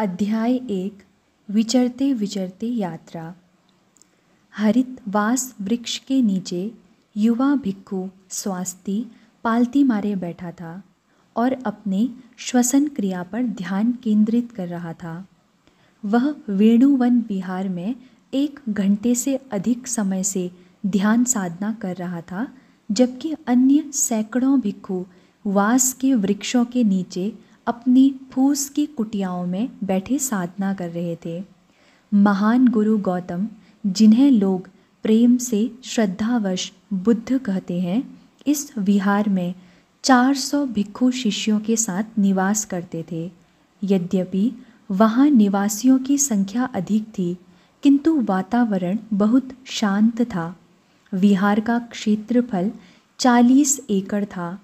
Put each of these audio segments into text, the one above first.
अध्याय एक विचरते विचरते यात्रा हरित वास वृक्ष के नीचे युवा भिक्खु स्वास्थ्य पालती मारे बैठा था और अपने श्वसन क्रिया पर ध्यान केंद्रित कर रहा था वह वेणुवन बिहार में एक घंटे से अधिक समय से ध्यान साधना कर रहा था जबकि अन्य सैकड़ों भिक्खु वास के वृक्षों के नीचे अपनी फूस की कुटियाओं में बैठे साधना कर रहे थे महान गुरु गौतम जिन्हें लोग प्रेम से श्रद्धावश बुद्ध कहते हैं इस विहार में 400 भिक्खु शिष्यों के साथ निवास करते थे यद्यपि वहाँ निवासियों की संख्या अधिक थी किंतु वातावरण बहुत शांत था विहार का क्षेत्रफल 40 एकड़ था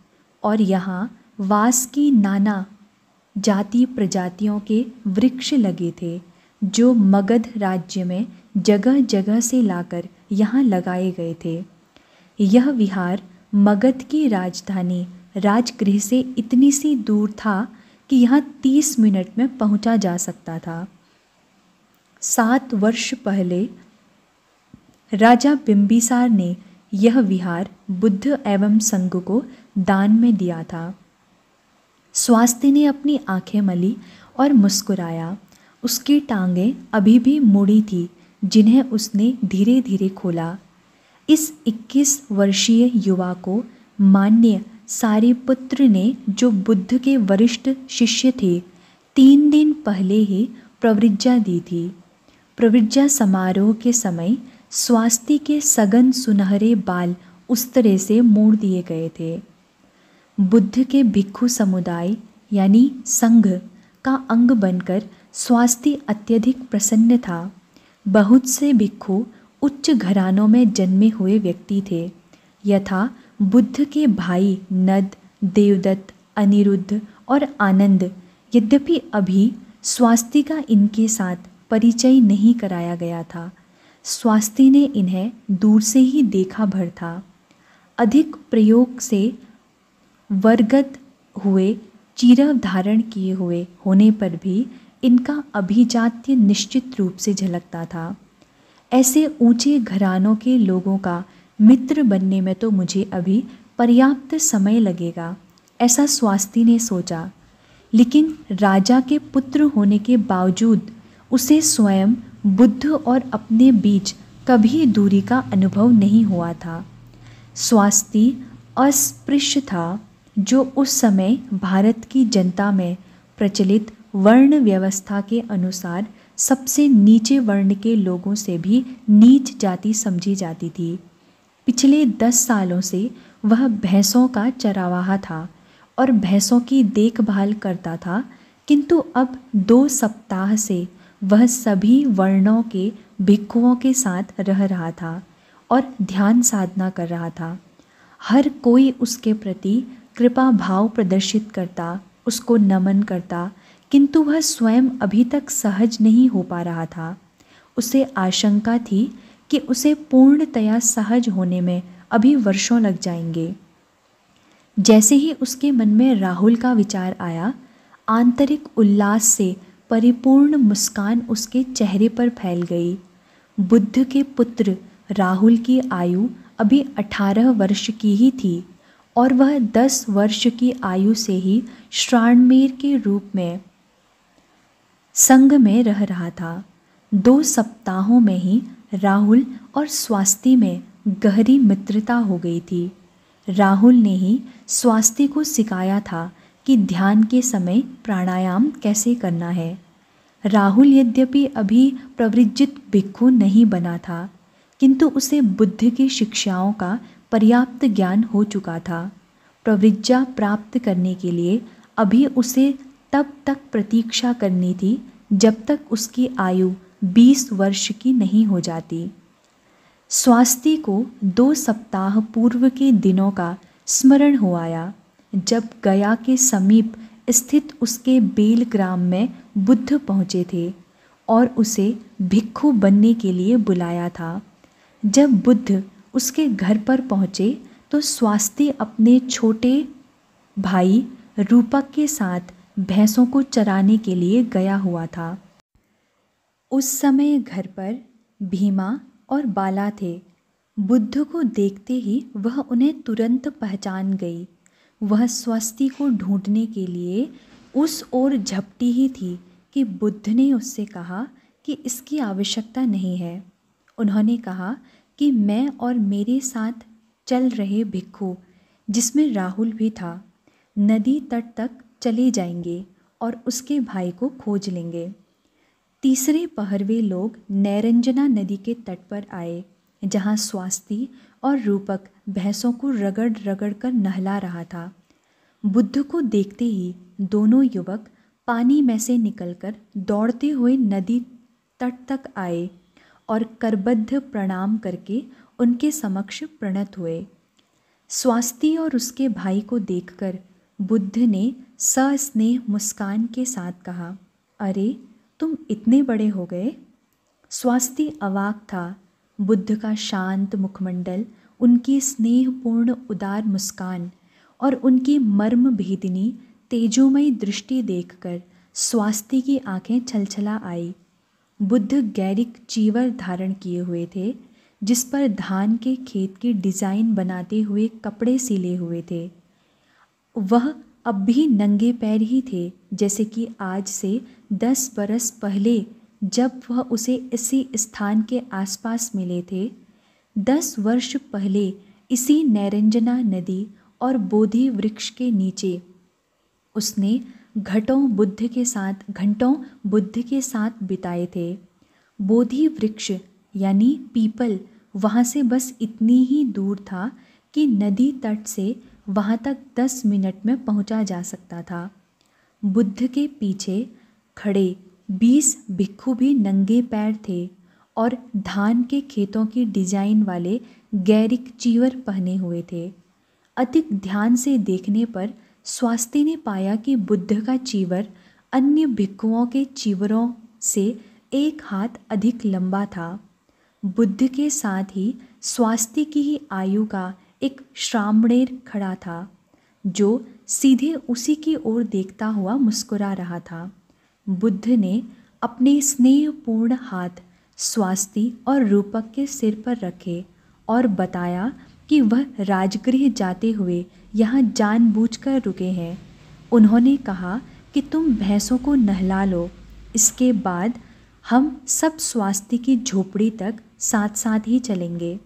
और यहाँ वास की नाना जाति प्रजातियों के वृक्ष लगे थे जो मगध राज्य में जगह जगह से लाकर यहाँ लगाए गए थे यह विहार मगध की राजधानी राजगृह से इतनी सी दूर था कि यहाँ तीस मिनट में पहुँचा जा सकता था सात वर्ष पहले राजा बिम्बिसार ने यह विहार बुद्ध एवं संघ को दान में दिया था स्वास्थ्य ने अपनी आंखें मली और मुस्कुराया उसकी टांगें अभी भी मुड़ी थी जिन्हें उसने धीरे धीरे खोला इस 21 वर्षीय युवा को मान्य सारी पुत्र ने जो बुद्ध के वरिष्ठ शिष्य थे तीन दिन पहले ही प्रवृज्जा दी थी प्रवृज्जा समारोह के समय स्वास्थ्य के सघन सुनहरे बाल उस तरह से मोड़ दिए गए थे बुद्ध के भिक्खु समुदाय यानी संघ का अंग बनकर स्वास्थ्य अत्यधिक प्रसन्न था बहुत से भिक्खु उच्च घरानों में जन्मे हुए व्यक्ति थे यथा बुद्ध के भाई नद देवदत्त अनिरुद्ध और आनंद यद्यपि अभी स्वास्थ्य का इनके साथ परिचय नहीं कराया गया था स्वास्थ्य ने इन्हें दूर से ही देखा भर था अधिक प्रयोग से वर्गत हुए चीरा धारण किए हुए होने पर भी इनका अभिजात्य निश्चित रूप से झलकता था ऐसे ऊंचे घरानों के लोगों का मित्र बनने में तो मुझे अभी पर्याप्त समय लगेगा ऐसा स्वास्थ्य ने सोचा लेकिन राजा के पुत्र होने के बावजूद उसे स्वयं बुद्ध और अपने बीच कभी दूरी का अनुभव नहीं हुआ था स्वास्थ्य अस्पृश्य था जो उस समय भारत की जनता में प्रचलित वर्ण व्यवस्था के अनुसार सबसे नीचे वर्ण के लोगों से भी नीच जाति समझी जाती थी पिछले दस सालों से वह भैंसों का चरावाहा था और भैंसों की देखभाल करता था किंतु अब दो सप्ताह से वह सभी वर्णों के भिक्खुओं के साथ रह रहा था और ध्यान साधना कर रहा था हर कोई उसके प्रति कृपा भाव प्रदर्शित करता उसको नमन करता किंतु वह स्वयं अभी तक सहज नहीं हो पा रहा था उसे आशंका थी कि उसे पूर्णतया सहज होने में अभी वर्षों लग जाएंगे जैसे ही उसके मन में राहुल का विचार आया आंतरिक उल्लास से परिपूर्ण मुस्कान उसके चेहरे पर फैल गई बुद्ध के पुत्र राहुल की आयु अभी अठारह वर्ष की ही थी और वह दस वर्ष की आयु से ही श्राणमीर के रूप में संग में रह रहा था दो सप्ताहों में ही राहुल और स्वास्थ्य में गहरी मित्रता हो गई थी राहुल ने ही स्वास्थ्य को सिखाया था कि ध्यान के समय प्राणायाम कैसे करना है राहुल यद्यपि अभी प्रवृजित भिक्खु नहीं बना था किंतु उसे बुद्ध की शिक्षाओं का पर्याप्त ज्ञान हो चुका था प्रविज्ञा प्राप्त करने के लिए अभी उसे तब तक प्रतीक्षा करनी थी जब तक उसकी आयु बीस वर्ष की नहीं हो जाती स्वास्थ्य को दो सप्ताह पूर्व के दिनों का स्मरण हो आया जब गया के समीप स्थित उसके बेल ग्राम में बुद्ध पहुँचे थे और उसे भिक्खु बनने के लिए बुलाया था जब बुद्ध उसके घर पर पहुँचे तो स्वास्थ्य अपने छोटे भाई रूपक के साथ भैंसों को चराने के लिए गया हुआ था उस समय घर पर भीमा और बाला थे बुद्ध को देखते ही वह उन्हें तुरंत पहचान गई वह स्वस्ति को ढूंढने के लिए उस ओर झपटी ही थी कि बुद्ध ने उससे कहा कि इसकी आवश्यकता नहीं है उन्होंने कहा कि मैं और मेरे साथ चल रहे भिक्खु जिसमें राहुल भी था नदी तट तक चले जाएंगे और उसके भाई को खोज लेंगे तीसरे पहरवे लोग नैरंजना नदी के तट पर आए जहाँ स्वास्थ्य और रूपक भैंसों को रगड़ रगड़ कर नहला रहा था बुद्ध को देखते ही दोनों युवक पानी में से निकलकर दौड़ते हुए नदी तट तक आए और करबद्ध प्रणाम करके उनके समक्ष प्रणत हुए स्वास्थ्य और उसके भाई को देखकर बुद्ध ने सस्नेह मुस्कान के साथ कहा अरे तुम इतने बड़े हो गए स्वास्थ्य अवाक था बुद्ध का शांत मुखमंडल उनकी स्नेहपूर्ण उदार मुस्कान और उनकी मर्म भेदिनी तेजोमयी दृष्टि देखकर स्वास्थ्य की आंखें छलछला आई बुद्ध गैरिक चीवर धारण किए हुए थे जिस पर धान के खेत की डिज़ाइन बनाते हुए कपड़े सिले हुए थे वह अब भी नंगे पैर ही थे जैसे कि आज से दस बरस पहले जब वह उसे इसी स्थान के आसपास मिले थे दस वर्ष पहले इसी नैरंजना नदी और बोधि वृक्ष के नीचे उसने घटों बुद्ध के साथ घंटों बुद्ध के साथ बिताए थे बोधि वृक्ष यानी पीपल वहाँ से बस इतनी ही दूर था कि नदी तट से वहाँ तक दस मिनट में पहुँचा जा सकता था बुद्ध के पीछे खड़े बीस भिक्खु भी नंगे पैर थे और धान के खेतों की डिजाइन वाले गैरिक चीवर पहने हुए थे अधिक ध्यान से देखने पर स्वास्थ्य ने पाया कि बुद्ध का चीवर अन्य भिक्खुओं के चीवरों से एक हाथ अधिक लंबा था बुद्ध के साथ ही स्वास्थ्य की ही आयु का एक श्रामणेर खड़ा था जो सीधे उसी की ओर देखता हुआ मुस्कुरा रहा था बुद्ध ने अपने स्नेहपूर्ण हाथ स्वास्थ्य और रूपक के सिर पर रखे और बताया कि वह राजगृह जाते हुए यहाँ जानबूझकर रुके हैं उन्होंने कहा कि तुम भैंसों को नहला लो इसके बाद हम सब स्वास्थ्य की झोपड़ी तक साथ साथ ही चलेंगे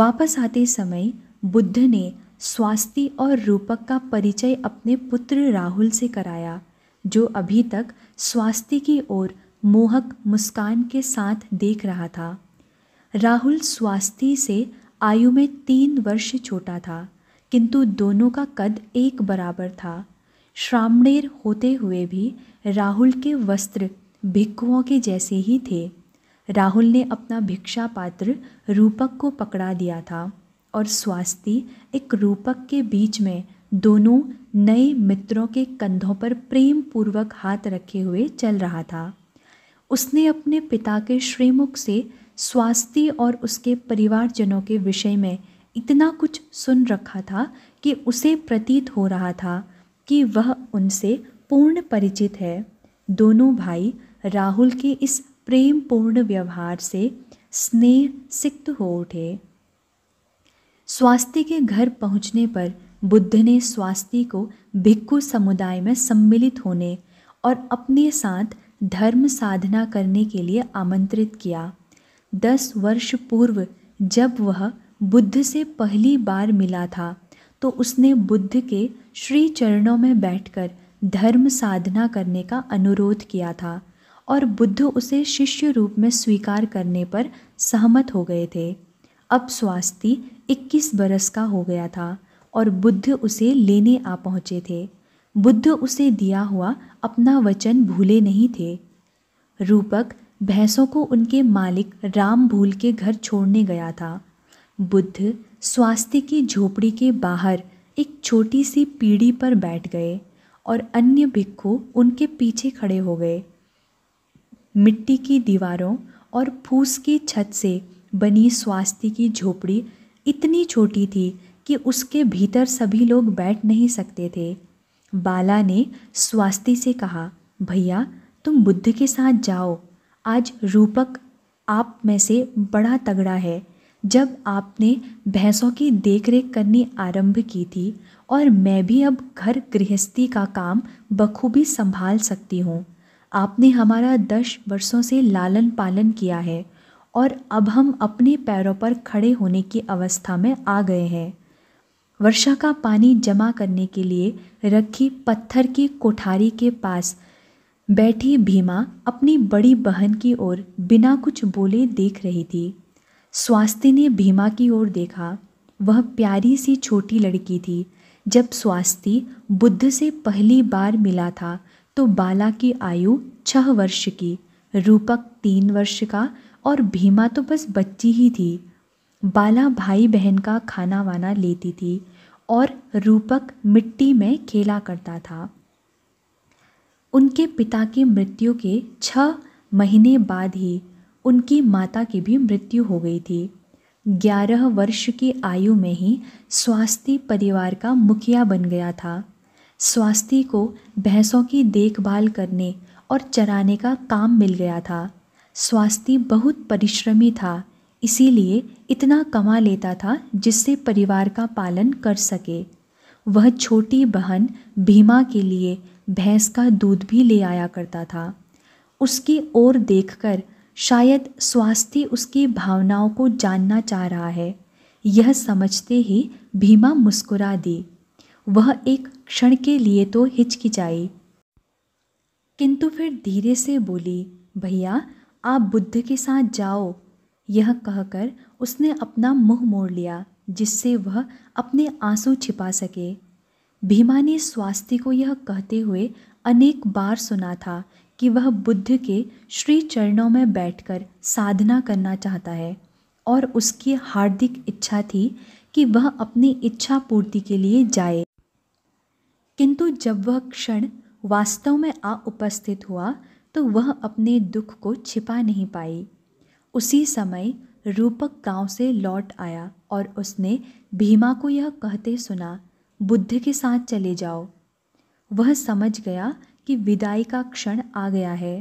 वापस आते समय बुद्ध ने स्वास्थ्य और रूपक का परिचय अपने पुत्र राहुल से कराया जो अभी तक स्वास्थ्य की ओर मोहक मुस्कान के साथ देख रहा था राहुल स्वास्थ्य से आयु में तीन वर्ष छोटा था किंतु दोनों का कद एक बराबर था श्रामणेर होते हुए भी राहुल के वस्त्र भिक्कुओं के जैसे ही थे राहुल ने अपना भिक्षा पात्र रूपक को पकड़ा दिया था और स्वास्ति एक रूपक के बीच में दोनों नए मित्रों के कंधों पर प्रेम पूर्वक हाथ रखे हुए चल रहा था उसने अपने पिता के श्रीमुख से स्वास्थ्य और उसके परिवारजनों के विषय में इतना कुछ सुन रखा था कि उसे प्रतीत हो रहा था कि वह उनसे पूर्ण परिचित है दोनों भाई राहुल के इस प्रेम पूर्ण व्यवहार से स्नेह सिक्त हो उठे स्वास्थ्य के घर पहुंचने पर बुद्ध ने स्वास्थ्य को भिक्खु समुदाय में सम्मिलित होने और अपने साथ धर्म साधना करने के लिए आमंत्रित किया दस वर्ष पूर्व जब वह बुद्ध से पहली बार मिला था तो उसने बुद्ध के श्री चरणों में बैठकर धर्म साधना करने का अनुरोध किया था और बुद्ध उसे शिष्य रूप में स्वीकार करने पर सहमत हो गए थे अब स्वास्थ्य 21 बरस का हो गया था और बुद्ध उसे लेने आ पहुँचे थे बुद्ध उसे दिया हुआ अपना वचन भूले नहीं थे रूपक भैंसों को उनके मालिक राम भूल के घर छोड़ने गया था बुद्ध स्वास्थ्य की झोपड़ी के बाहर एक छोटी सी पीढ़ी पर बैठ गए और अन्य भिक्खु उनके पीछे खड़े हो गए मिट्टी की दीवारों और फूस की छत से बनी स्वास्थ्य की झोपड़ी इतनी छोटी थी कि उसके भीतर सभी लोग बैठ नहीं सकते थे बाला ने स्वास्थ्य से कहा भैया तुम बुद्ध के साथ जाओ आज रूपक आप में से बड़ा तगड़ा है जब आपने भैंसों की देखरेख करनी आरंभ की थी और मैं भी अब घर गृहस्थी का काम बखूबी संभाल सकती हूँ आपने हमारा दस वर्षों से लालन पालन किया है और अब हम अपने पैरों पर खड़े होने की अवस्था में आ गए हैं वर्षा का पानी जमा करने के लिए रखी पत्थर की कोठारी के पास बैठी भीमा अपनी बड़ी बहन की ओर बिना कुछ बोले देख रही थी स्वास्थ्य ने भीमा की ओर देखा वह प्यारी सी छोटी लड़की थी जब स्वास्थ्य बुद्ध से पहली बार मिला था तो बाला की आयु छः वर्ष की रूपक तीन वर्ष का और भीमा तो बस बच्ची ही थी बाला भाई बहन का खाना वाना लेती थी और रूपक मिट्टी में खेला करता था उनके पिता की मृत्यु के छः महीने बाद ही उनकी माता की भी मृत्यु हो गई थी ग्यारह वर्ष की आयु में ही स्वास्थ्य परिवार का मुखिया बन गया था स्वास्थ्य को भैंसों की देखभाल करने और चराने का काम मिल गया था स्वास्थ्य बहुत परिश्रमी था इसीलिए इतना कमा लेता था जिससे परिवार का पालन कर सके वह छोटी बहन भीमा के लिए भैंस का दूध भी ले आया करता था उसकी ओर देखकर शायद स्वास्थ्य उसकी भावनाओं को जानना चाह रहा है यह समझते ही भीमा मुस्कुरा दी वह एक क्षण के लिए तो हिचकिचाई किंतु फिर धीरे से बोली भैया आप बुद्ध के साथ जाओ यह कहकर उसने अपना मुंह मोड़ लिया जिससे वह अपने आंसू छिपा सके भीमा ने स्वास्थ्य को यह कहते हुए अनेक बार सुना था कि वह बुद्ध के श्री चरणों में बैठकर साधना करना चाहता है और उसकी हार्दिक इच्छा थी कि वह अपनी इच्छा पूर्ति के लिए जाए किंतु जब वह क्षण वास्तव में आ उपस्थित हुआ तो वह अपने दुख को छिपा नहीं पाई उसी समय रूपक गांव से लौट आया और उसने भीमा को यह कहते सुना बुद्ध के साथ चले जाओ वह समझ गया कि विदाई का क्षण आ गया है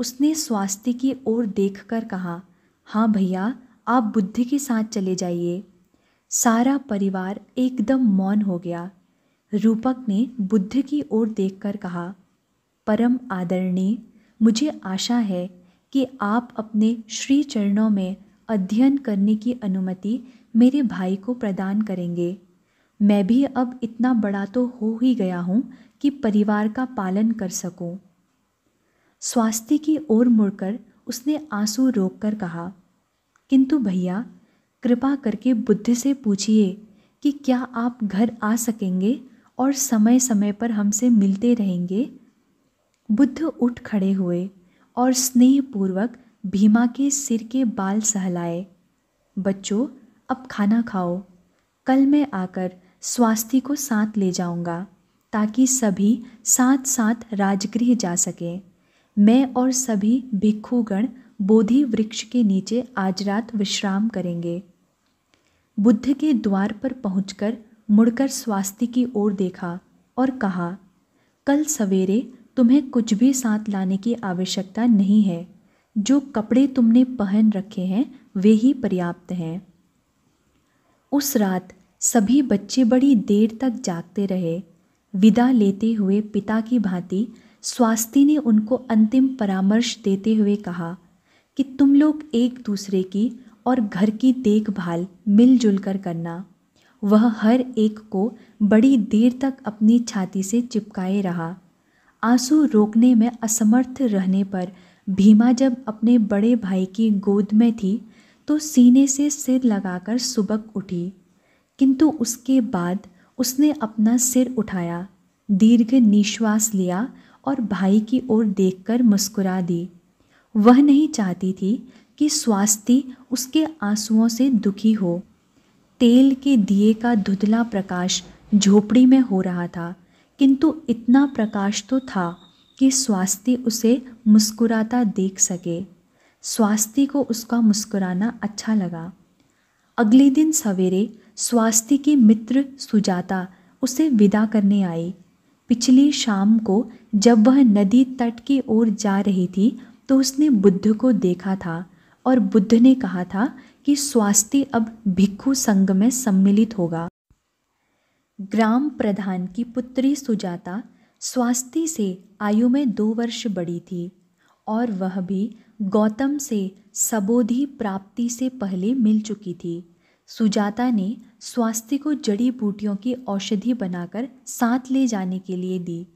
उसने स्वास्थ्य की ओर देखकर कहा हाँ भैया आप बुद्ध के साथ चले जाइए सारा परिवार एकदम मौन हो गया रूपक ने बुद्ध की ओर देखकर कहा परम आदरणीय मुझे आशा है कि आप अपने श्री चरणों में अध्ययन करने की अनुमति मेरे भाई को प्रदान करेंगे मैं भी अब इतना बड़ा तो हो ही गया हूँ कि परिवार का पालन कर सकूँ स्वास्थ्य की ओर मुड़कर उसने आंसू रोककर कहा किंतु भैया कृपा करके बुद्ध से पूछिए कि क्या आप घर आ सकेंगे और समय समय पर हमसे मिलते रहेंगे बुद्ध उठ खड़े हुए और स्नेहपूर्वक भीमा के सिर के बाल सहलाए बच्चों अब खाना खाओ कल मैं आकर स्वास्थ्य को साथ ले जाऊंगा ताकि सभी साथ साथ राजगृह जा सकें मैं और सभी भिक्खुगण बोधि वृक्ष के नीचे आज रात विश्राम करेंगे बुद्ध के द्वार पर पहुंचकर मुड़कर स्वास्थ्य की ओर देखा और कहा कल सवेरे तुम्हें कुछ भी साथ लाने की आवश्यकता नहीं है जो कपड़े तुमने पहन रखे हैं वे ही पर्याप्त हैं उस रात सभी बच्चे बड़ी देर तक जागते रहे विदा लेते हुए पिता की भांति स्वास्थ्य ने उनको अंतिम परामर्श देते हुए कहा कि तुम लोग एक दूसरे की और घर की देखभाल मिलजुल कर करना वह हर एक को बड़ी देर तक अपनी छाती से चिपकाए रहा आंसू रोकने में असमर्थ रहने पर भीमा जब अपने बड़े भाई की गोद में थी तो सीने से सिर लगाकर सुबक उठी किंतु उसके बाद उसने अपना सिर उठाया दीर्घ निश्वास लिया और भाई की ओर देखकर मुस्कुरा दी वह नहीं चाहती थी कि स्वास्थ्य उसके आंसुओं से दुखी हो तेल के दिए का धुधला प्रकाश झोपड़ी में हो रहा था किंतु इतना प्रकाश तो था कि स्वास्थ्य उसे मुस्कुराता देख सके स्वास्थ्य को उसका मुस्कुराना अच्छा लगा अगले दिन सवेरे स्वास्थ्य की मित्र सुजाता उसे विदा करने आई पिछली शाम को जब वह नदी तट की ओर जा रही थी तो उसने बुद्ध को देखा था और बुद्ध ने कहा था कि स्वास्थ्य अब भिक्खु संघ में सम्मिलित होगा ग्राम प्रधान की पुत्री सुजाता स्वास्थ्य से आयु में दो वर्ष बड़ी थी और वह भी गौतम से सबोधि प्राप्ति से पहले मिल चुकी थी सुजाता ने स्वास्थ्य को जड़ी बूटियों की औषधि बनाकर साथ ले जाने के लिए दी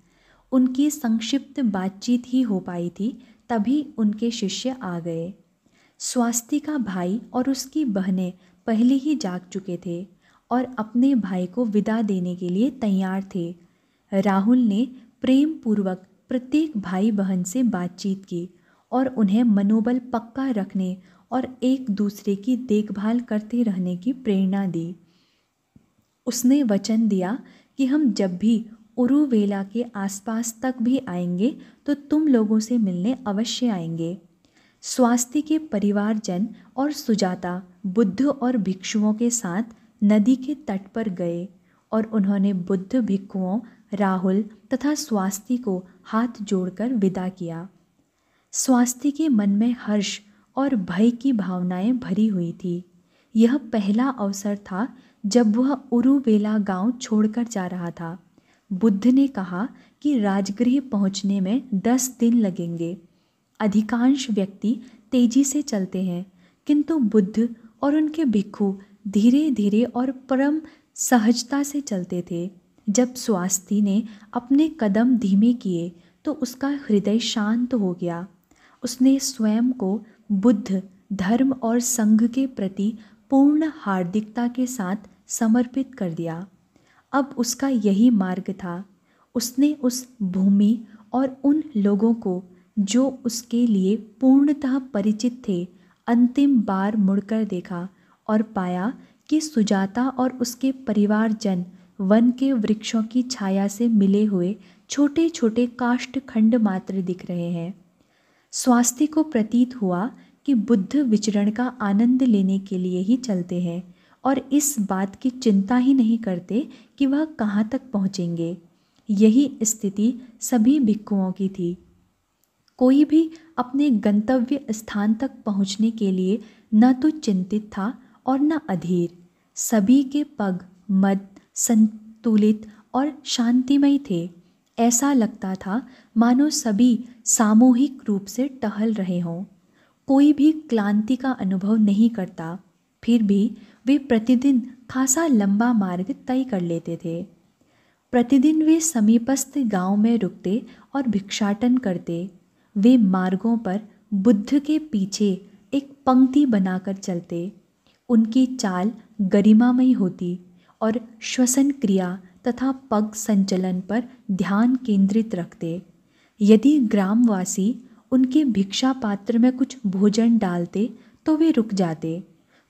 उनकी संक्षिप्त बातचीत ही हो पाई थी तभी उनके शिष्य आ गए का भाई और उसकी बहनें पहले ही जाग चुके थे और अपने भाई को विदा देने के लिए तैयार थे राहुल ने प्रेम पूर्वक प्रत्येक भाई बहन से बातचीत की और उन्हें मनोबल पक्का रखने और एक दूसरे की देखभाल करते रहने की प्रेरणा दी उसने वचन दिया कि हम जब भी उरुवेला के आसपास तक भी आएंगे तो तुम लोगों से मिलने अवश्य आएंगे स्वास्थ्य के परिवारजन और सुजाता बुद्ध और भिक्षुओं के साथ नदी के तट पर गए और उन्होंने बुद्ध भिक्षुओं राहुल तथा स्वास्थ्य को हाथ जोड़कर विदा किया स्वास्थ्य के मन में हर्ष और भय की भावनाएं भरी हुई थी यह पहला अवसर था जब वह उरुवेला गांव छोड़कर जा रहा था बुद्ध ने कहा कि राजगृह पहुंचने में दस दिन लगेंगे अधिकांश व्यक्ति तेजी से चलते हैं किंतु बुद्ध और उनके भिक्खु धीरे धीरे और परम सहजता से चलते थे जब स्वास्थ्य ने अपने कदम धीमे किए तो उसका हृदय शांत हो गया उसने स्वयं को बुद्ध धर्म और संघ के प्रति पूर्ण हार्दिकता के साथ समर्पित कर दिया अब उसका यही मार्ग था उसने उस भूमि और उन लोगों को जो उसके लिए पूर्णतः परिचित थे अंतिम बार मुड़कर देखा और पाया कि सुजाता और उसके परिवारजन वन के वृक्षों की छाया से मिले हुए छोटे छोटे काष्ठ खंड मात्र दिख रहे हैं स्वास्थ्य को प्रतीत हुआ कि बुद्ध विचरण का आनंद लेने के लिए ही चलते हैं और इस बात की चिंता ही नहीं करते कि वह कहाँ तक पहुँचेंगे यही स्थिति सभी भिक्खुओं की थी कोई भी अपने गंतव्य स्थान तक पहुंचने के लिए न तो चिंतित था और न अधीर सभी के पग मद संतुलित और शांतिमय थे ऐसा लगता था मानो सभी सामूहिक रूप से टहल रहे हों कोई भी क्लांति का अनुभव नहीं करता फिर भी वे प्रतिदिन खासा लंबा मार्ग तय कर लेते थे प्रतिदिन वे समीपस्थ गांव में रुकते और भिक्षाटन करते वे मार्गों पर बुद्ध के पीछे एक पंक्ति बनाकर चलते उनकी चाल गरिमामयी होती और श्वसन क्रिया तथा पग संचलन पर ध्यान केंद्रित रखते यदि ग्रामवासी उनके भिक्षा पात्र में कुछ भोजन डालते तो वे रुक जाते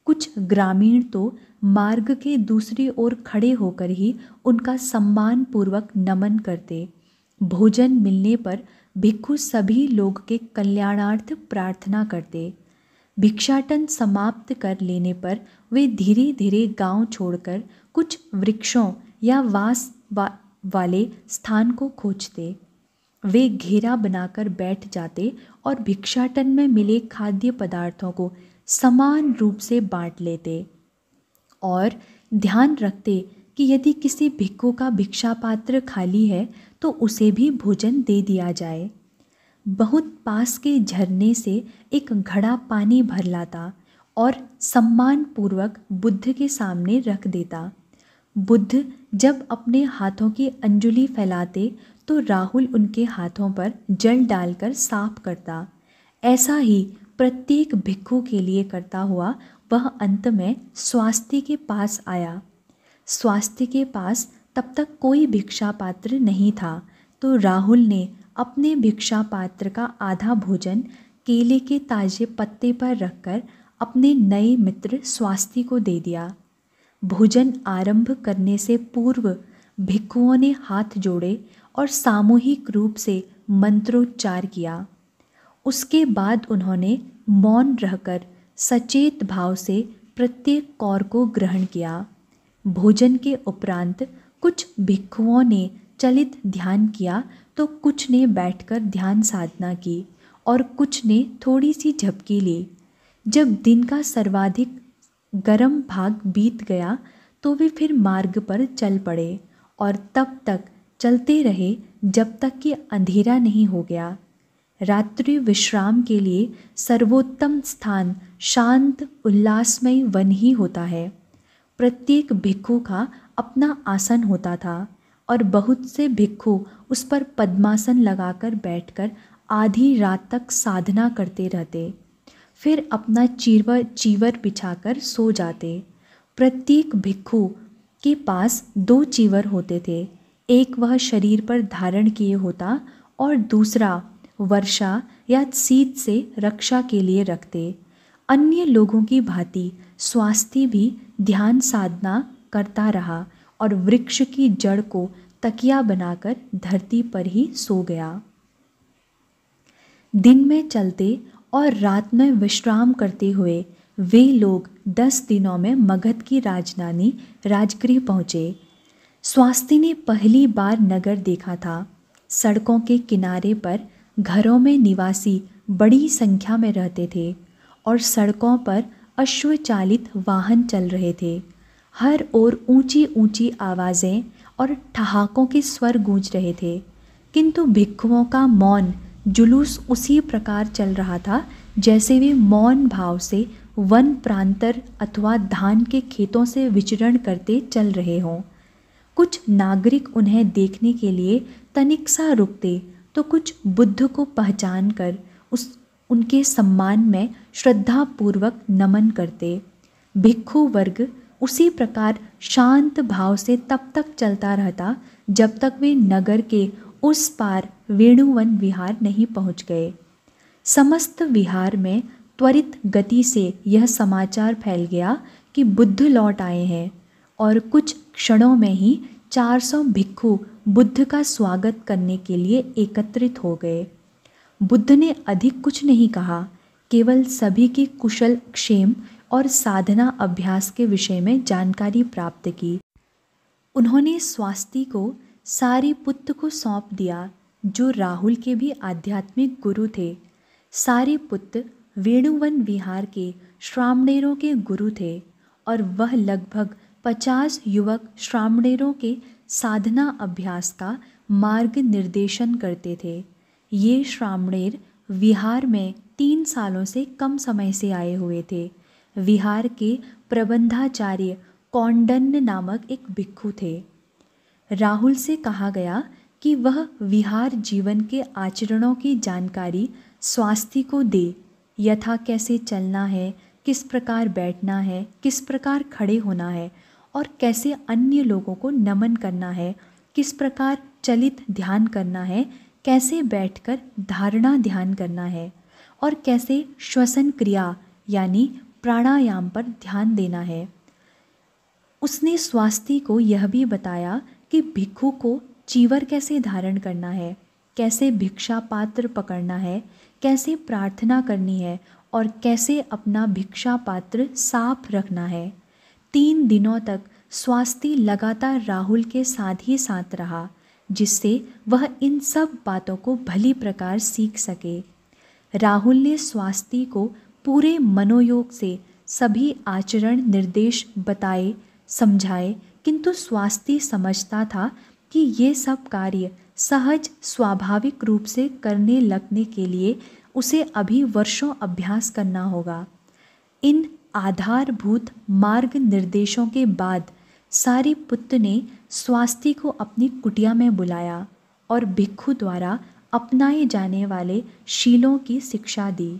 कुछ ग्रामीण तो मार्ग के दूसरी ओर खड़े होकर ही उनका सम्मानपूर्वक नमन करते भोजन मिलने पर भिक्खु सभी लोग के कल्याणार्थ प्रार्थना करते भिक्षाटन समाप्त कर लेने पर वे धीरे धीरे गांव छोड़कर कुछ वृक्षों या वास वा, वाले स्थान को खोजते वे घेरा बनाकर बैठ जाते और भिक्षाटन में मिले खाद्य पदार्थों को समान रूप से बांट लेते और ध्यान रखते कि यदि किसी भिक्खु का भिक्षा पात्र खाली है तो उसे भी भोजन दे दिया जाए बहुत पास के झरने से एक घड़ा पानी भर लाता और सम्मानपूर्वक बुद्ध के सामने रख देता बुद्ध जब अपने हाथों की अंजुली फैलाते तो राहुल उनके हाथों पर जल डालकर साफ करता ऐसा ही प्रत्येक भिक्खु के लिए करता हुआ वह अंत में स्वास्थ्य के पास आया स्वास्थ्य के पास तब तक कोई भिक्षा पात्र नहीं था तो राहुल ने अपने भिक्षा पात्र का आधा भोजन केले के ताजे पत्ते पर रखकर अपने नए मित्र स्वास्थ्य को दे दिया भोजन आरंभ करने से पूर्व भिक्षुओं ने हाथ जोड़े और सामूहिक रूप से मंत्रोच्चार किया उसके बाद उन्होंने मौन रहकर सचेत भाव से प्रत्येक कौर को ग्रहण किया भोजन के उपरांत कुछ भिक्खुओं ने चलित ध्यान किया तो कुछ ने बैठकर ध्यान साधना की और कुछ ने थोड़ी सी झपकी ली जब दिन का सर्वाधिक गर्म भाग बीत गया तो वे फिर मार्ग पर चल पड़े और तब तक चलते रहे जब तक कि अंधेरा नहीं हो गया रात्रि विश्राम के लिए सर्वोत्तम स्थान शांत उल्लासमय वन ही होता है प्रत्येक भिक्खु का अपना आसन होता था और बहुत से भिक्खु उस पर पद्मासन लगाकर बैठकर आधी रात तक साधना करते रहते फिर अपना चीवर चीवर बिछाकर सो जाते प्रत्येक भिक्खु के पास दो चीवर होते थे एक वह शरीर पर धारण किए होता और दूसरा वर्षा या शीत से रक्षा के लिए रखते अन्य लोगों की भांति स्वास्थ्य भी ध्यान साधना करता रहा और वृक्ष की जड़ को तकिया बनाकर धरती पर ही सो गया दिन में चलते और रात में विश्राम करते हुए वे लोग दस दिनों में मगध की राजधानी राजगृह पहुँचे स्वास्थ्य ने पहली बार नगर देखा था सड़कों के किनारे पर घरों में निवासी बड़ी संख्या में रहते थे और सड़कों पर अश्वचालित वाहन चल रहे थे हर ओर ऊंची ऊंची आवाज़ें और ठहाकों के स्वर गूंज रहे थे किंतु भिक्खुओं का मौन जुलूस उसी प्रकार चल रहा था जैसे वे मौन भाव से वन प्रांतर अथवा धान के खेतों से विचरण करते चल रहे हों कुछ नागरिक उन्हें देखने के लिए तनिक सा रुकते तो कुछ बुद्ध को पहचान कर उस उनके सम्मान में श्रद्धापूर्वक नमन करते भिक्षु वर्ग उसी प्रकार शांत भाव से तब तक चलता रहता जब तक वे नगर के उस पार वेणुवन विहार नहीं पहुंच गए समस्त विहार में त्वरित गति से यह समाचार फैल गया कि बुद्ध लौट आए हैं और कुछ क्षणों में ही 400 भिक्खु बुद्ध का स्वागत करने के लिए एकत्रित हो गए बुद्ध ने अधिक कुछ नहीं कहा केवल सभी की कुशल क्षेम और साधना अभ्यास के विषय में जानकारी प्राप्त की उन्होंने स्वास्थ्य को सारी पुत्र को सौंप दिया जो राहुल के भी आध्यात्मिक गुरु थे सारी पुत्र वेणुवन विहार के श्रामणेरों के गुरु थे और वह लगभग पचास युवक श्रामणेरों के साधना अभ्यास का मार्ग निर्देशन करते थे ये श्रामणेर विहार में तीन सालों से कम समय से आए हुए थे विहार के प्रबंधाचार्य कौंडन्य नामक एक भिक्खु थे राहुल से कहा गया कि वह विहार जीवन के आचरणों की जानकारी स्वास्थ्य को दे यथा कैसे चलना है किस प्रकार बैठना है किस प्रकार खड़े होना है और कैसे अन्य लोगों को नमन करना है किस प्रकार चलित ध्यान करना है कैसे बैठकर धारणा ध्यान करना है और कैसे श्वसन क्रिया यानी प्राणायाम पर ध्यान देना है उसने स्वास्थ्य को यह भी बताया कि भिक्खु को चीवर कैसे धारण करना है कैसे भिक्षा पात्र पकड़ना है कैसे प्रार्थना करनी है और कैसे अपना भिक्षा पात्र साफ रखना है तीन दिनों तक स्वास्थ्य लगातार राहुल के साथ ही साथ रहा जिससे वह इन सब बातों को भली प्रकार सीख सके राहुल ने स्वास्थ्य को पूरे मनोयोग से सभी आचरण निर्देश बताए समझाए किंतु स्वास्थ्य समझता था कि ये सब कार्य सहज स्वाभाविक रूप से करने लगने के लिए उसे अभी वर्षों अभ्यास करना होगा इन आधारभूत मार्ग निर्देशों के बाद सारी पुत्र ने स्वास्थ्य को अपनी कुटिया में बुलाया और भिक्खु द्वारा अपनाए जाने वाले शीलों की शिक्षा दी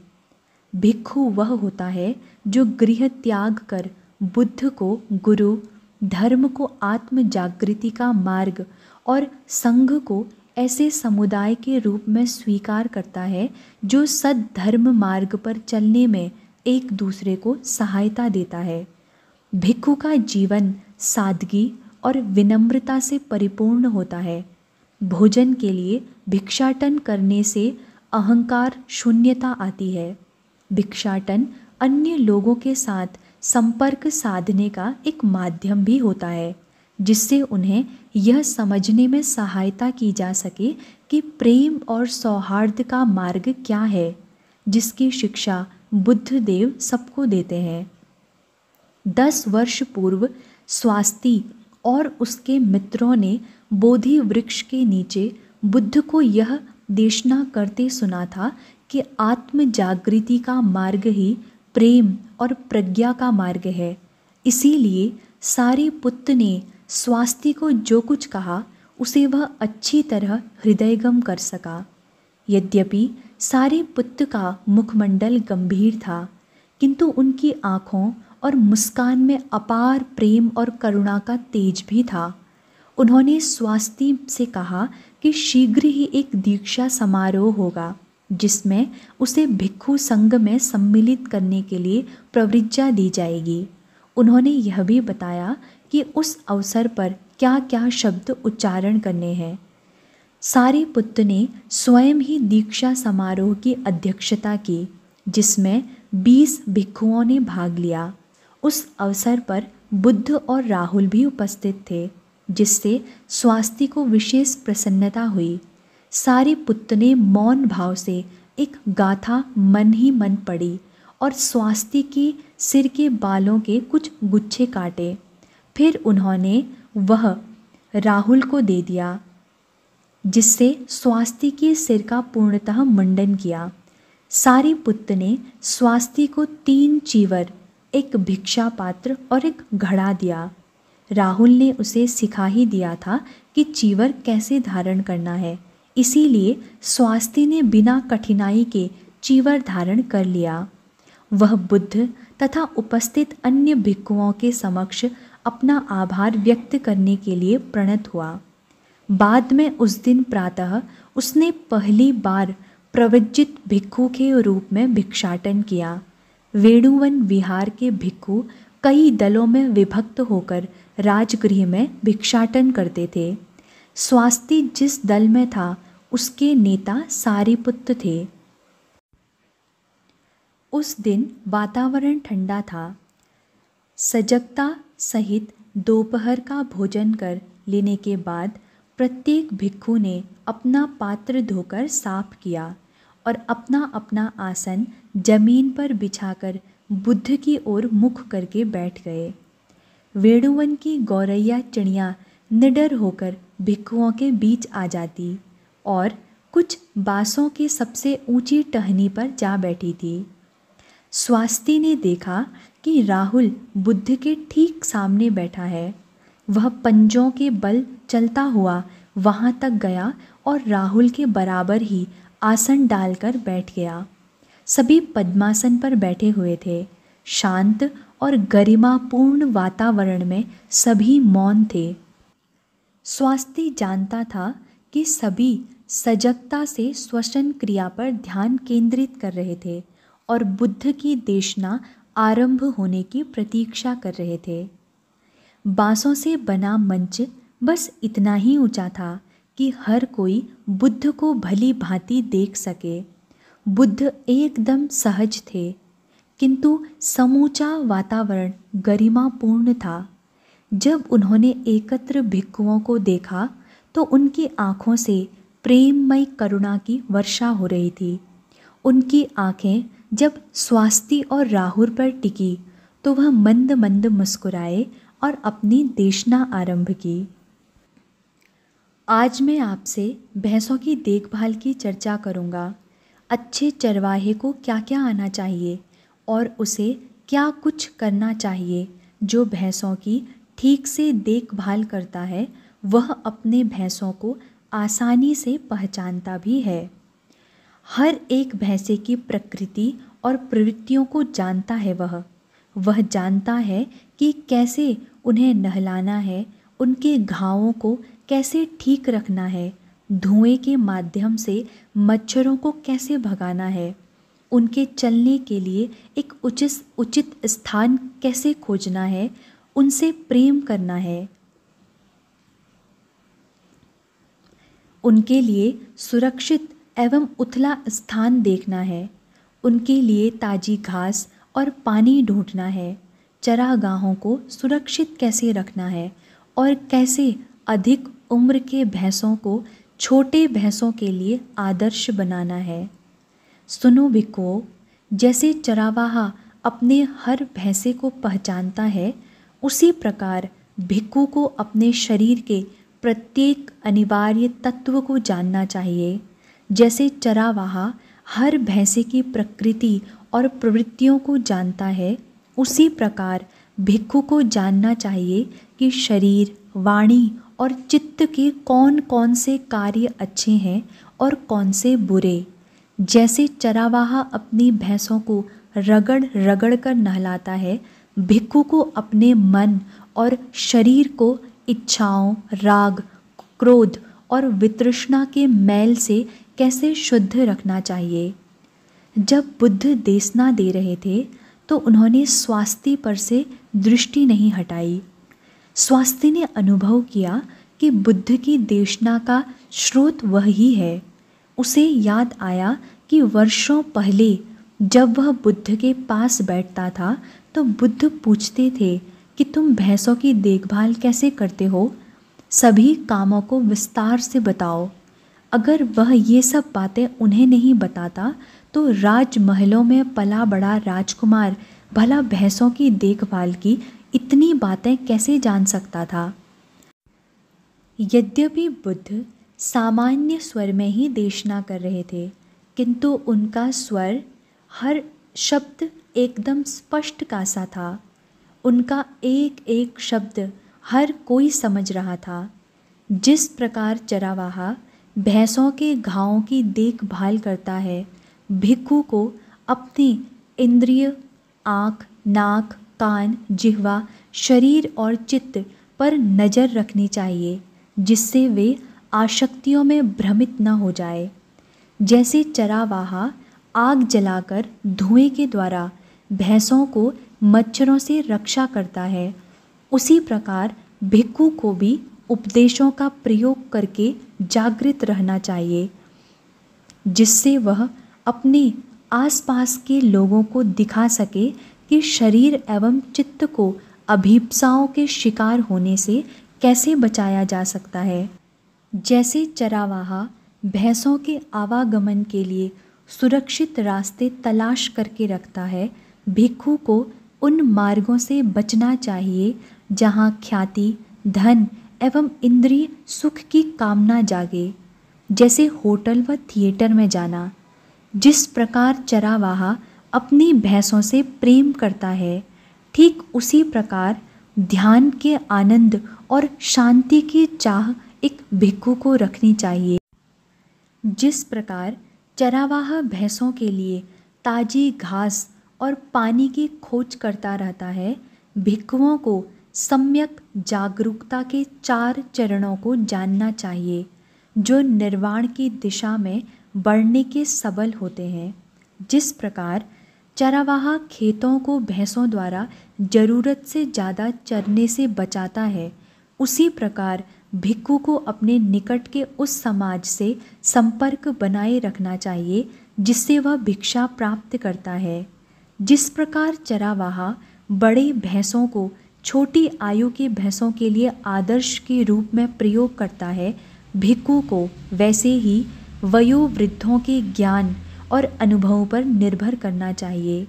भिक्खु वह होता है जो गृह त्याग कर बुद्ध को गुरु धर्म को आत्म जागृति का मार्ग और संघ को ऐसे समुदाय के रूप में स्वीकार करता है जो सद्धर्म मार्ग पर चलने में एक दूसरे को सहायता देता है भिक्खु का जीवन सादगी और विनम्रता से परिपूर्ण होता है भोजन के लिए भिक्षाटन करने से अहंकार शून्यता आती है भिक्षाटन अन्य लोगों के साथ संपर्क साधने का एक माध्यम भी होता है जिससे उन्हें यह समझने में सहायता की जा सके कि प्रेम और सौहार्द का मार्ग क्या है जिसकी शिक्षा बुद्ध देव सबको देते हैं दस वर्ष पूर्व स्वास्थ्य और उसके मित्रों ने बोधि वृक्ष के नीचे बुद्ध को यह देशना करते सुना था कि आत्म जागृति का मार्ग ही प्रेम और प्रज्ञा का मार्ग है इसीलिए सारे पुत्र ने स्वास्थ्य को जो कुछ कहा उसे वह अच्छी तरह हृदयगम कर सका यद्यपि सारे पुत्र का मुखमंडल गंभीर था किंतु उनकी आँखों और मुस्कान में अपार प्रेम और करुणा का तेज भी था उन्होंने स्वास्थ्य से कहा कि शीघ्र ही एक दीक्षा समारोह होगा जिसमें उसे भिक्खु संघ में सम्मिलित करने के लिए प्रवृज्जा दी जाएगी उन्होंने यह भी बताया कि उस अवसर पर क्या क्या शब्द उच्चारण करने हैं सारे पुत्र ने स्वयं ही दीक्षा समारोह की अध्यक्षता की जिसमें बीस भिक्खुओं ने भाग लिया उस अवसर पर बुद्ध और राहुल भी उपस्थित थे जिससे स्वास्थ्य को विशेष प्रसन्नता हुई सारे पुतने मौन भाव से एक गाथा मन ही मन पड़ी और स्वास्थ्य के सिर के बालों के कुछ गुच्छे काटे फिर उन्होंने वह राहुल को दे दिया जिससे स्वास्थ्य के सिर का पूर्णतः मुंडन किया सारी पुत्र ने स्वास्थ्य को तीन चीवर एक भिक्षा पात्र और एक घड़ा दिया राहुल ने उसे सिखा ही दिया था कि चीवर कैसे धारण करना है इसीलिए स्वास्थ्य ने बिना कठिनाई के चीवर धारण कर लिया वह बुद्ध तथा उपस्थित अन्य भिक्खुओं के समक्ष अपना आभार व्यक्त करने के लिए प्रणत हुआ बाद में उस दिन प्रातः उसने पहली बार प्रवज्जित भिक्खु के रूप में भिक्षाटन किया वेणुवन विहार के भिक्खु कई दलों में विभक्त होकर राजगृह में भिक्षाटन करते थे स्वास्थ्य जिस दल में था उसके नेता पुत्र थे उस दिन वातावरण ठंडा था सजगता सहित दोपहर का भोजन कर लेने के बाद प्रत्येक भिक्खु ने अपना पात्र धोकर साफ किया और अपना अपना आसन जमीन पर बिछाकर बुद्ध की ओर मुख करके बैठ गए वेणुवन की गौरैया चिड़िया निडर होकर भिक्खुओं के बीच आ जाती और कुछ बाँसों की सबसे ऊंची टहनी पर जा बैठी थी स्वास्ति ने देखा कि राहुल बुद्ध के ठीक सामने बैठा है वह पंजों के बल चलता हुआ वहाँ तक गया और राहुल के बराबर ही आसन डालकर बैठ गया सभी पद्मासन पर बैठे हुए थे शांत और गरिमापूर्ण वातावरण में सभी मौन थे स्वास्थ्य जानता था कि सभी सजगता से श्वसन क्रिया पर ध्यान केंद्रित कर रहे थे और बुद्ध की देशना आरंभ होने की प्रतीक्षा कर रहे थे बाँसों से बना मंच बस इतना ही ऊंचा था कि हर कोई बुद्ध को भली भांति देख सके बुद्ध एकदम सहज थे किंतु समूचा वातावरण गरिमापूर्ण था जब उन्होंने एकत्र भिक्खुओं को देखा तो उनकी आँखों से प्रेममय करुणा की वर्षा हो रही थी उनकी आँखें जब स्वास्थ्य और राहुल पर टिकी तो वह मंद मंद मुस्कुराए और अपनी देशना आरंभ की आज मैं आपसे भैंसों की देखभाल की चर्चा करूँगा अच्छे चरवाहे को क्या क्या आना चाहिए और उसे क्या कुछ करना चाहिए जो भैंसों की ठीक से देखभाल करता है वह अपने भैंसों को आसानी से पहचानता भी है हर एक भैंसे की प्रकृति और प्रवृत्तियों को जानता है वह वह जानता है कि कैसे उन्हें नहलाना है उनके घावों को कैसे ठीक रखना है धुएं के माध्यम से मच्छरों को कैसे भगाना है उनके चलने के लिए एक उचित उचित स्थान कैसे खोजना है उनसे प्रेम करना है उनके लिए सुरक्षित एवं उथला स्थान देखना है उनके लिए ताजी घास और पानी ढूंढना है चरागाहों को सुरक्षित कैसे रखना है और कैसे अधिक उम्र के भैंसों को छोटे भैंसों के लिए आदर्श बनाना है सुनो विको जैसे चरावाहा अपने हर भैंसे को पहचानता है उसी प्रकार भिक्खु को अपने शरीर के प्रत्येक अनिवार्य तत्व को जानना चाहिए जैसे चरावाहा हर भैंसे की प्रकृति और प्रवृत्तियों को जानता है उसी प्रकार भिक्खु को जानना चाहिए कि शरीर वाणी और चित्त के कौन कौन से कार्य अच्छे हैं और कौन से बुरे जैसे चरावाहा अपनी भैंसों को रगड़ रगड़ कर नहलाता है भिक्खु को अपने मन और शरीर को इच्छाओं राग क्रोध और वितृष्णा के मैल से कैसे शुद्ध रखना चाहिए जब बुद्ध देसना दे रहे थे तो उन्होंने स्वास्थ्य पर से दृष्टि नहीं हटाई स्वास्थ्य ने अनुभव किया कि बुद्ध की देशना का स्रोत वही है उसे याद आया कि वर्षों पहले जब वह बुद्ध के पास बैठता था तो बुद्ध पूछते थे कि तुम भैंसों की देखभाल कैसे करते हो सभी कामों को विस्तार से बताओ अगर वह ये सब बातें उन्हें नहीं बताता तो राजमहलों में पला बड़ा राजकुमार भला भैंसों की देखभाल की इतनी बातें कैसे जान सकता था यद्यपि बुद्ध सामान्य स्वर में ही देशना कर रहे थे किंतु उनका स्वर हर शब्द एकदम स्पष्ट का सा था उनका एक एक शब्द हर कोई समझ रहा था जिस प्रकार चरावाहा भैंसों के घावों की देखभाल करता है भिक्खु को अपने इंद्रिय आँख नाक कान जिहवा शरीर और चित्त पर नज़र रखनी चाहिए जिससे वे आशक्तियों में भ्रमित न हो जाए जैसे चरावाहा आग जलाकर धुएँ के द्वारा भैंसों को मच्छरों से रक्षा करता है उसी प्रकार भिक्खु को भी उपदेशों का प्रयोग करके जागृत रहना चाहिए जिससे वह अपने आसपास के लोगों को दिखा सके कि शरीर एवं चित्त को अभीपसाओं के शिकार होने से कैसे बचाया जा सकता है जैसे चरावाहा भैंसों के आवागमन के लिए सुरक्षित रास्ते तलाश करके रखता है भिक्खु को उन मार्गों से बचना चाहिए जहाँ ख्याति धन एवं इंद्रिय सुख की कामना जागे जैसे होटल व थिएटर में जाना जिस प्रकार चरावाहा अपनी भैंसों से प्रेम करता है ठीक उसी प्रकार ध्यान के आनंद और शांति की चाह एक भिक्खु को रखनी चाहिए जिस प्रकार चरावाह भैंसों के लिए ताजी घास और पानी की खोज करता रहता है भिक्खुओं को सम्यक जागरूकता के चार चरणों को जानना चाहिए जो निर्वाण की दिशा में बढ़ने के सबल होते हैं जिस प्रकार चरावाह खेतों को भैंसों द्वारा ज़रूरत से ज़्यादा चरने से बचाता है उसी प्रकार भिक्खु को अपने निकट के उस समाज से संपर्क बनाए रखना चाहिए जिससे वह भिक्षा प्राप्त करता है जिस प्रकार चरावाहा बड़े भैंसों को छोटी आयु की भैंसों के लिए आदर्श के रूप में प्रयोग करता है भिक्खु को वैसे ही वयोवृद्धों के ज्ञान और अनुभवों पर निर्भर करना चाहिए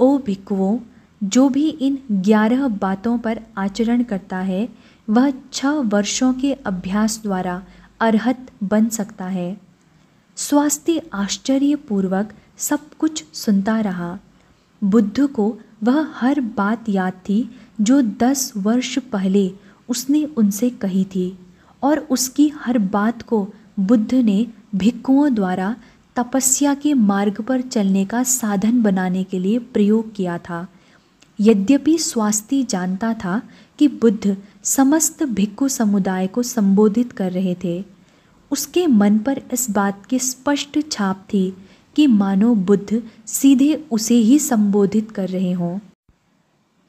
ओ भिक्खुओं जो भी इन ग्यारह बातों पर आचरण करता है वह छह वर्षों के अभ्यास द्वारा अर्हत बन सकता है स्वास्थ्य आश्चर्यपूर्वक सब कुछ सुनता रहा बुद्ध को वह हर बात याद थी जो दस वर्ष पहले उसने उनसे कही थी और उसकी हर बात को बुद्ध ने भिक्खुओं द्वारा तपस्या के मार्ग पर चलने का साधन बनाने के लिए प्रयोग किया था यद्यपि स्वास्थ्य जानता था कि बुद्ध समस्त भिक्खु समुदाय को संबोधित कर रहे थे उसके मन पर इस बात की स्पष्ट छाप थी कि मानो बुद्ध सीधे उसे ही संबोधित कर रहे हों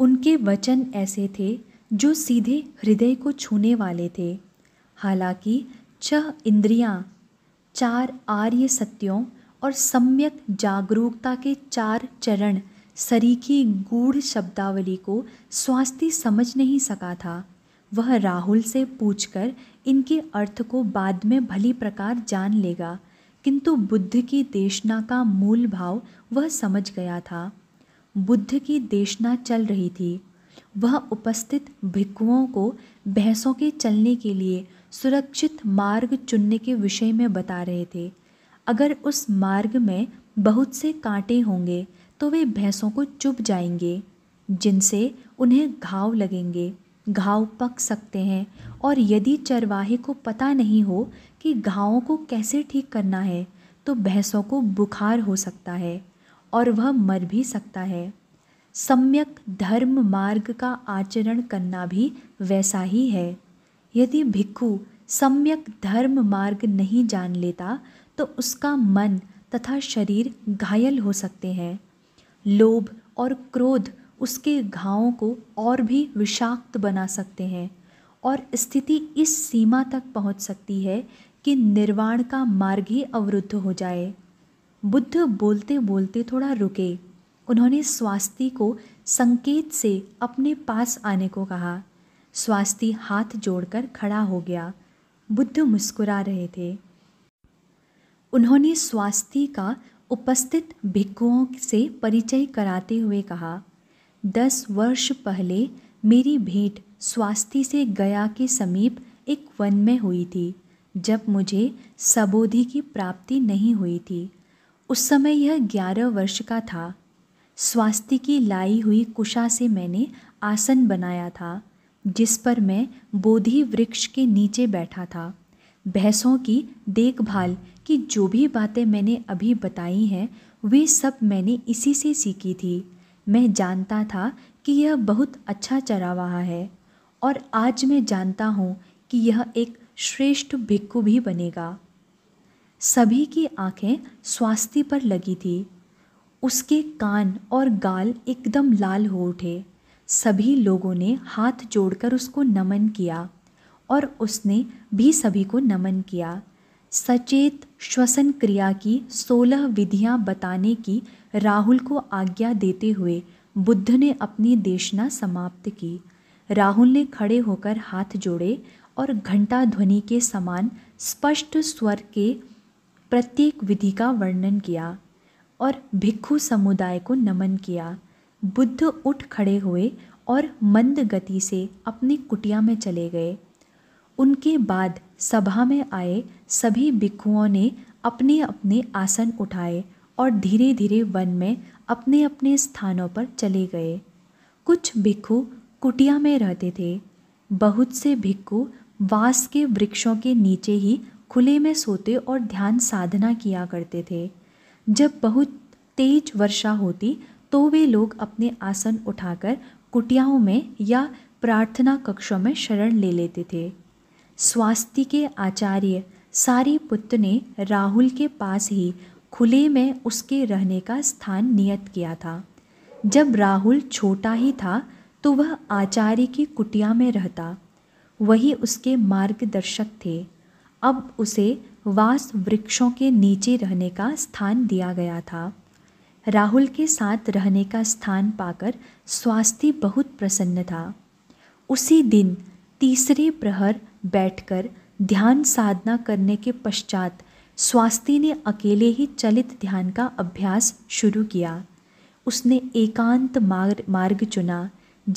उनके वचन ऐसे थे जो सीधे हृदय को छूने वाले थे हालांकि छह इंद्रियां, चार आर्य सत्यों और सम्यक जागरूकता के चार चरण सरीखी गूढ़ शब्दावली को स्वास्थ्य समझ नहीं सका था वह राहुल से पूछकर इनके अर्थ को बाद में भली प्रकार जान लेगा किंतु बुद्ध की देशना का मूल भाव वह समझ गया था बुद्ध की देशना चल रही थी वह उपस्थित भिक्खुओं को भैंसों के चलने के लिए सुरक्षित मार्ग चुनने के विषय में बता रहे थे अगर उस मार्ग में बहुत से कांटे होंगे तो वे भैंसों को चुप जाएंगे जिनसे उन्हें घाव लगेंगे घाव पक सकते हैं और यदि चरवाहे को पता नहीं हो कि घावों को कैसे ठीक करना है तो भैंसों को बुखार हो सकता है और वह मर भी सकता है सम्यक धर्म मार्ग का आचरण करना भी वैसा ही है यदि भिक्खु सम्यक धर्म मार्ग नहीं जान लेता तो उसका मन तथा शरीर घायल हो सकते हैं लोभ और क्रोध उसके घावों को और भी विषाक्त बना सकते हैं और स्थिति इस सीमा तक पहुंच सकती है कि निर्वाण का मार्ग ही अवरुद्ध हो जाए बुद्ध बोलते बोलते थोड़ा रुके उन्होंने स्वास्थ्य को संकेत से अपने पास आने को कहा स्वास्थ्य हाथ जोड़कर खड़ा हो गया बुद्ध मुस्कुरा रहे थे उन्होंने स्वास्थ्य का उपस्थित भिक्खुओं से परिचय कराते हुए कहा दस वर्ष पहले मेरी भेंट स्वास्थ्य से गया के समीप एक वन में हुई थी जब मुझे सबोधि की प्राप्ति नहीं हुई थी उस समय यह ग्यारह वर्ष का था स्वास्थ्य की लाई हुई कुशा से मैंने आसन बनाया था जिस पर मैं बोधि वृक्ष के नीचे बैठा था भैंसों की देखभाल की जो भी बातें मैंने अभी बताई हैं वे सब मैंने इसी से सीखी थी मैं जानता था कि यह बहुत अच्छा चरवाहा है और आज मैं जानता हूँ कि यह एक श्रेष्ठ भिक्खु भी बनेगा सभी की आंखें स्वास्थ्य पर लगी थी उसके कान और गाल एकदम लाल हो उठे सभी लोगों ने हाथ जोड़कर उसको नमन किया और उसने भी सभी को नमन किया सचेत श्वसन क्रिया की सोलह विधियां बताने की राहुल को आज्ञा देते हुए बुद्ध ने अपनी देशना समाप्त की राहुल ने खड़े होकर हाथ जोड़े और घंटा ध्वनि के समान स्पष्ट स्वर के प्रत्येक विधि का वर्णन किया और भिक्खु समुदाय को नमन किया बुद्ध उठ खड़े हुए और मंद गति से अपनी कुटिया में चले गए उनके बाद सभा में आए सभी भिक्खुओं ने अपने अपने आसन उठाए और धीरे धीरे वन में अपने अपने स्थानों पर चले गए कुछ भिक्खु कुटिया में रहते थे बहुत से भिक्खु वास के वृक्षों के नीचे ही खुले में सोते और ध्यान साधना किया करते थे जब बहुत तेज वर्षा होती तो वे लोग अपने आसन उठाकर कुटियाओं में या प्रार्थना कक्षों में शरण ले लेते थे स्वास्थ्य के आचार्य सारी पुत्र ने राहुल के पास ही खुले में उसके रहने का स्थान नियत किया था जब राहुल छोटा ही था तो वह आचार्य की कुटिया में रहता वही उसके मार्गदर्शक थे अब उसे वास वृक्षों के नीचे रहने का स्थान दिया गया था राहुल के साथ रहने का स्थान पाकर स्वास्थ्य बहुत प्रसन्न था उसी दिन तीसरे प्रहर बैठकर ध्यान साधना करने के पश्चात स्वास्थ्य ने अकेले ही चलित ध्यान का अभ्यास शुरू किया उसने एकांत मार्ग मार्ग चुना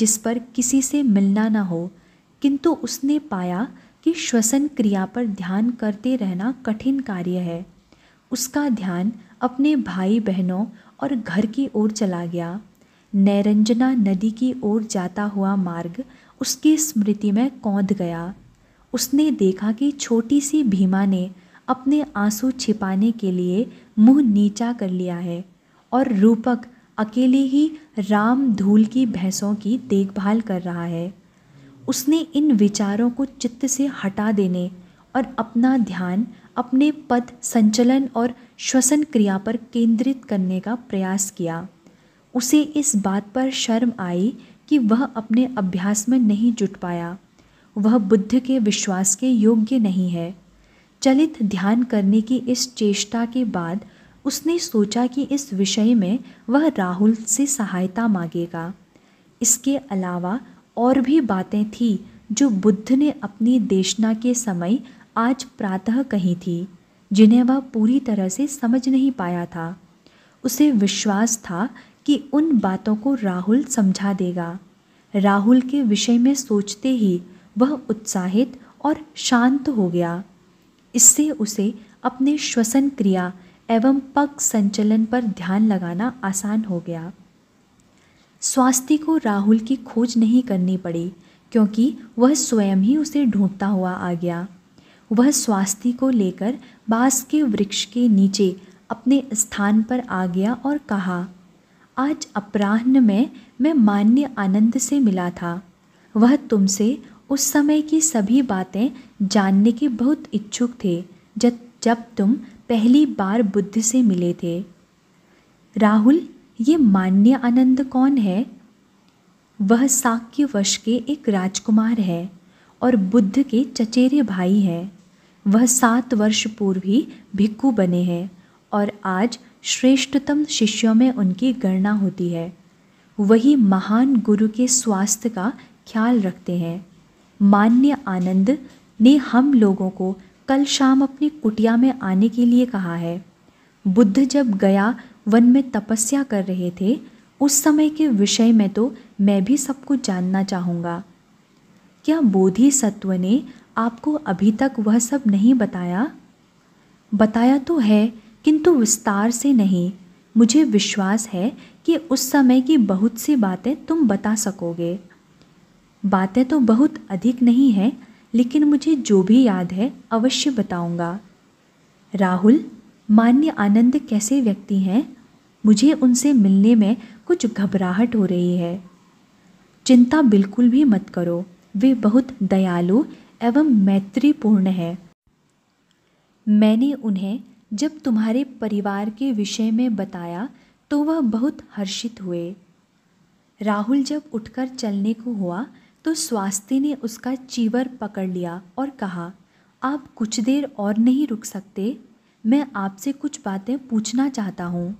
जिस पर किसी से मिलना ना हो किंतु उसने पाया कि श्वसन क्रिया पर ध्यान करते रहना कठिन कार्य है उसका ध्यान अपने भाई बहनों और घर की ओर चला गया नैरंजना नदी की ओर जाता हुआ मार्ग उसकी स्मृति में कौंध गया उसने देखा कि छोटी सी भीमा ने अपने आंसू छिपाने के लिए मुंह नीचा कर लिया है और रूपक अकेले ही राम धूल की भैंसों की देखभाल कर रहा है उसने इन विचारों को चित्त से हटा देने और अपना ध्यान अपने पद संचलन और श्वसन क्रिया पर केंद्रित करने का प्रयास किया उसे इस बात पर शर्म आई कि वह अपने अभ्यास में नहीं जुट पाया वह बुद्ध के विश्वास के योग्य नहीं है चलित ध्यान करने की इस चेष्टा के बाद उसने सोचा कि इस विषय में वह राहुल से सहायता मांगेगा इसके अलावा और भी बातें थीं जो बुद्ध ने अपनी देशना के समय आज प्रातः कही थी जिन्हें वह पूरी तरह से समझ नहीं पाया था उसे विश्वास था कि उन बातों को राहुल समझा देगा राहुल के विषय में सोचते ही वह उत्साहित और शांत हो गया इससे उसे अपने श्वसन क्रिया एवं पग संचलन पर ध्यान लगाना आसान हो गया स्वास्थ्य को राहुल की खोज नहीं करनी पड़ी क्योंकि वह स्वयं ही उसे ढूंढता हुआ आ गया वह स्वास्थ्य को लेकर बांस के वृक्ष के नीचे अपने स्थान पर आ गया और कहा आज अपराह्न में मैं मान्य आनंद से मिला था वह तुमसे उस समय की सभी बातें जानने के बहुत इच्छुक थे जब जब तुम पहली बार बुद्ध से मिले थे राहुल ये मान्य आनंद कौन है वह साक्य वश के एक राजकुमार है और बुद्ध के चचेरे भाई हैं वह सात वर्ष पूर्व ही भिक्खु बने हैं और आज श्रेष्ठतम शिष्यों में उनकी गणना होती है वही महान गुरु के स्वास्थ्य का ख्याल रखते हैं मान्य आनंद ने हम लोगों को कल शाम अपनी कुटिया में आने के लिए कहा है बुद्ध जब गया वन में तपस्या कर रहे थे उस समय के विषय में तो मैं भी सब कुछ जानना चाहूँगा क्या बोधि सत्व ने आपको अभी तक वह सब नहीं बताया बताया तो है किंतु विस्तार से नहीं मुझे विश्वास है कि उस समय की बहुत सी बातें तुम बता सकोगे बातें तो बहुत अधिक नहीं हैं लेकिन मुझे जो भी याद है अवश्य बताऊंगा। राहुल मान्य आनंद कैसे व्यक्ति हैं मुझे उनसे मिलने में कुछ घबराहट हो रही है चिंता बिल्कुल भी मत करो वे बहुत दयालु एवं मैत्रीपूर्ण हैं मैंने उन्हें जब तुम्हारे परिवार के विषय में बताया तो वह बहुत हर्षित हुए राहुल जब उठकर चलने को हुआ तो स्वास्थ्य ने उसका चीवर पकड़ लिया और कहा आप कुछ देर और नहीं रुक सकते मैं आपसे कुछ बातें पूछना चाहता हूँ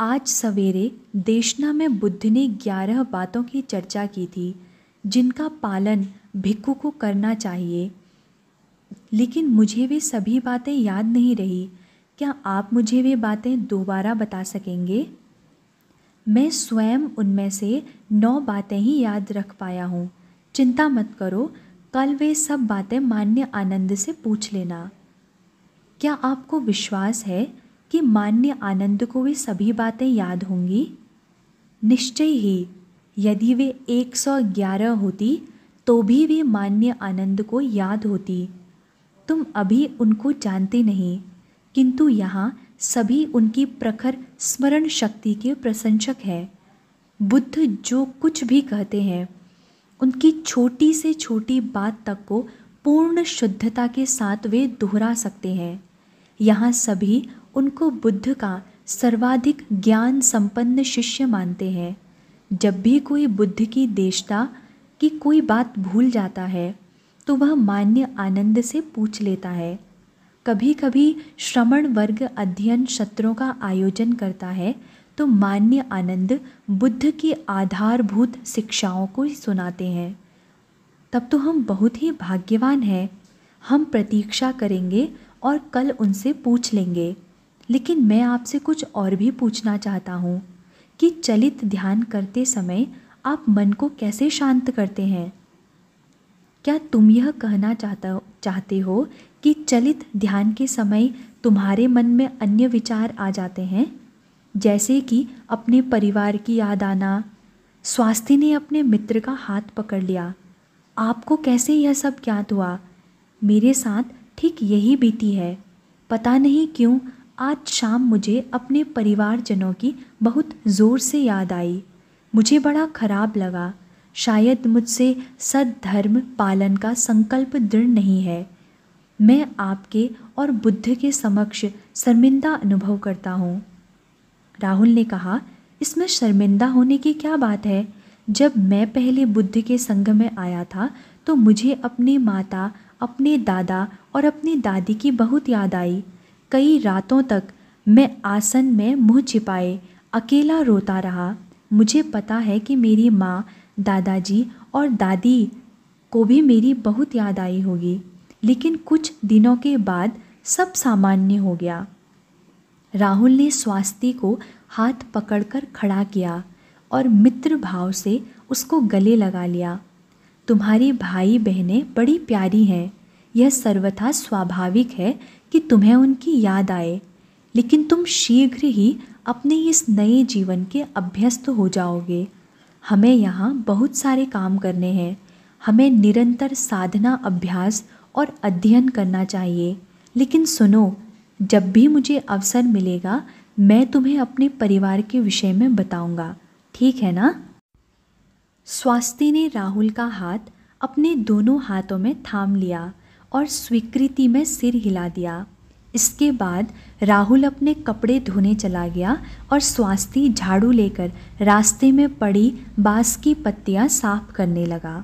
आज सवेरे देशना में बुद्ध ने ग्यारह बातों की चर्चा की थी जिनका पालन भिक्खु को करना चाहिए लेकिन मुझे वे सभी बातें याद नहीं रही क्या आप मुझे वे बातें दोबारा बता सकेंगे मैं स्वयं उनमें से नौ बातें ही याद रख पाया हूँ चिंता मत करो कल वे सब बातें मान्य आनंद से पूछ लेना क्या आपको विश्वास है कि मान्य आनंद को वे सभी बातें याद होंगी निश्चय ही यदि वे 111 होती तो भी वे मान्य आनंद को याद होती तुम अभी उनको जानते नहीं किंतु यहाँ सभी उनकी प्रखर स्मरण शक्ति के प्रशंसक हैं बुद्ध जो कुछ भी कहते हैं उनकी छोटी से छोटी बात तक को पूर्ण शुद्धता के साथ वे दोहरा सकते हैं यहाँ सभी उनको बुद्ध का सर्वाधिक ज्ञान संपन्न शिष्य मानते हैं जब भी कोई बुद्ध की देशता की कोई बात भूल जाता है तो वह मान्य आनंद से पूछ लेता है कभी कभी श्रमण वर्ग अध्ययन सत्रों का आयोजन करता है तो मान्य आनंद बुद्ध की आधारभूत शिक्षाओं को सुनाते हैं तब तो हम बहुत ही भाग्यवान हैं हम प्रतीक्षा करेंगे और कल उनसे पूछ लेंगे लेकिन मैं आपसे कुछ और भी पूछना चाहता हूँ कि चलित ध्यान करते समय आप मन को कैसे शांत करते हैं क्या तुम यह कहना चाहता चाहते हो कि चलित ध्यान के समय तुम्हारे मन में अन्य विचार आ जाते हैं जैसे कि अपने परिवार की याद आना स्वास्थ्य ने अपने मित्र का हाथ पकड़ लिया आपको कैसे यह सब ज्ञात हुआ मेरे साथ ठीक यही बीती है पता नहीं क्यों आज शाम मुझे अपने परिवारजनों की बहुत ज़ोर से याद आई मुझे बड़ा खराब लगा शायद मुझसे सद्धर्म पालन का संकल्प दृढ़ नहीं है मैं आपके और बुद्ध के समक्ष शर्मिंदा अनुभव करता हूँ राहुल ने कहा इसमें शर्मिंदा होने की क्या बात है जब मैं पहले बुद्ध के संग में आया था तो मुझे अपने माता अपने दादा और अपनी दादी की बहुत याद आई कई रातों तक मैं आसन में मुंह छिपाए अकेला रोता रहा मुझे पता है कि मेरी माँ दादाजी और दादी को भी मेरी बहुत याद आई होगी लेकिन कुछ दिनों के बाद सब सामान्य हो गया राहुल ने स्वास्थ्य को हाथ पकड़कर खड़ा किया और मित्र भाव से उसको गले लगा लिया तुम्हारी भाई बहनें बड़ी प्यारी हैं यह सर्वथा स्वाभाविक है कि तुम्हें उनकी याद आए लेकिन तुम शीघ्र ही अपने इस नए जीवन के अभ्यस्त हो जाओगे हमें यहाँ बहुत सारे काम करने हैं हमें निरंतर साधना अभ्यास और अध्ययन करना चाहिए लेकिन सुनो जब भी मुझे अवसर मिलेगा मैं तुम्हें अपने परिवार के विषय में बताऊंगा ठीक है ना स्वास्थ्य ने राहुल का हाथ अपने दोनों हाथों में थाम लिया और स्वीकृति में सिर हिला दिया इसके बाद राहुल अपने कपड़े धोने चला गया और स्वास्थ्य झाड़ू लेकर रास्ते में पड़ी बांस की पत्तियां साफ करने लगा